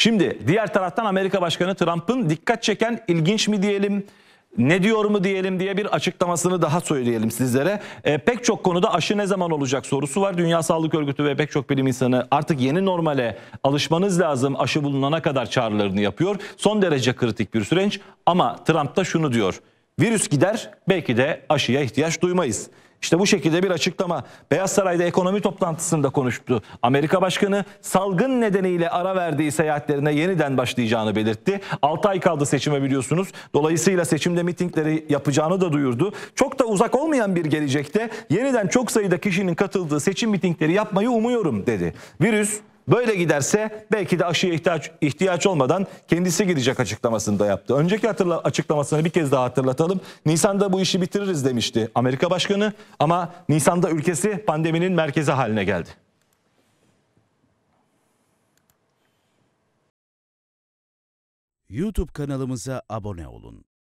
Şimdi diğer taraftan Amerika Başkanı Trump'ın dikkat çeken ilginç mi diyelim ne diyor mu diyelim diye bir açıklamasını daha söyleyelim sizlere. E, pek çok konuda aşı ne zaman olacak sorusu var. Dünya Sağlık Örgütü ve pek çok bilim insanı artık yeni normale alışmanız lazım aşı bulunana kadar çağrılarını yapıyor. Son derece kritik bir süreç ama Trump da şunu diyor. Virüs gider belki de aşıya ihtiyaç duymayız. İşte bu şekilde bir açıklama Beyaz Saray'da ekonomi toplantısında konuştu. Amerika Başkanı salgın nedeniyle ara verdiği seyahatlerine yeniden başlayacağını belirtti. 6 ay kaldı seçime biliyorsunuz. Dolayısıyla seçimde mitingleri yapacağını da duyurdu. Çok da uzak olmayan bir gelecekte yeniden çok sayıda kişinin katıldığı seçim mitingleri yapmayı umuyorum dedi. Virüs Böyle giderse belki de aşıya ihtiyaç, ihtiyaç olmadan kendisi gidecek açıklamasını da yaptı. Önceki hatırla, açıklamasını bir kez daha hatırlatalım. Nisan'da bu işi bitiririz demişti Amerika Başkanı ama Nisan'da ülkesi pandeminin merkezi haline geldi. YouTube kanalımıza abone olun.